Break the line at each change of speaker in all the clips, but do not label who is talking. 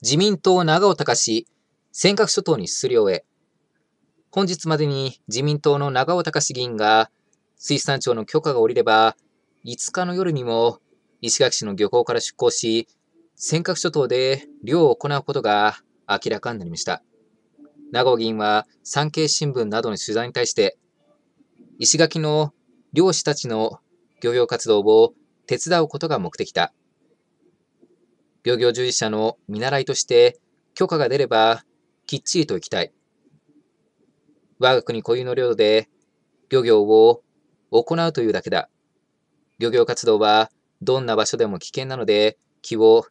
自民党長尾隆史、尖閣諸島に出漁へ。本日までに自民党の長尾隆史議員が、水産庁の許可が下りれば、5日の夜にも石垣市の漁港から出港し、尖閣諸島で漁を行うことが明らかになりました。長尾議員は産経新聞などの取材に対して、石垣の漁師たちの漁業活動を手伝うことが目的だ。漁業従事者の見習いとして許可が出ればきっちりと行きたい。我が国固有の領土で漁業を行うというだけだ。漁業活動はどんな場所でも危険なので気を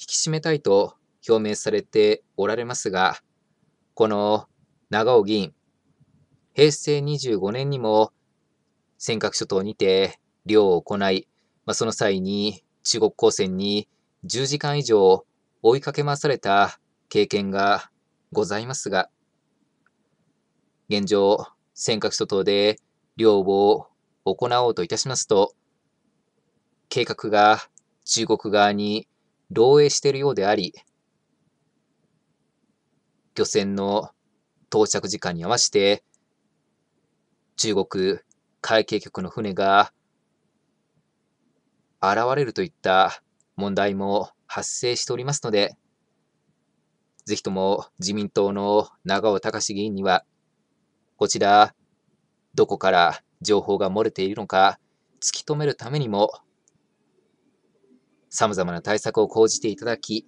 引き締めたいと表明されておられますが、この長尾議員、平成25年にも尖閣諸島にて漁を行い、まあ、その際に中国高専に10時間以上追いかけ回された経験がございますが、現状、尖閣諸島で漁を行おうといたしますと、計画が中国側に漏洩しているようであり、漁船の到着時間に合わせて、中国海警局の船が現れるといった問題も発生しておりますので、ぜひとも自民党の長尾隆議員には、こちら、どこから情報が漏れているのか突き止めるためにも、様々な対策を講じていただき、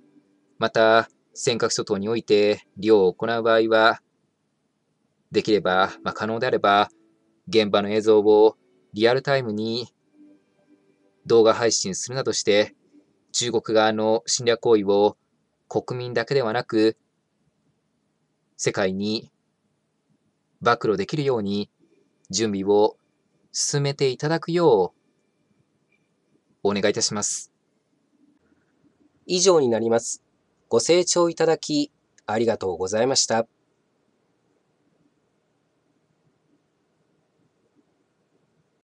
また、尖閣諸島において漁を行う場合は、できれば、まあ、可能であれば、現場の映像をリアルタイムに動画配信するなどして、中国側の侵略行為を国民だけではなく、世界に暴露できるように準備を進めていただくようお願いいたします。以上になります。ご清聴いただきありがとうございました。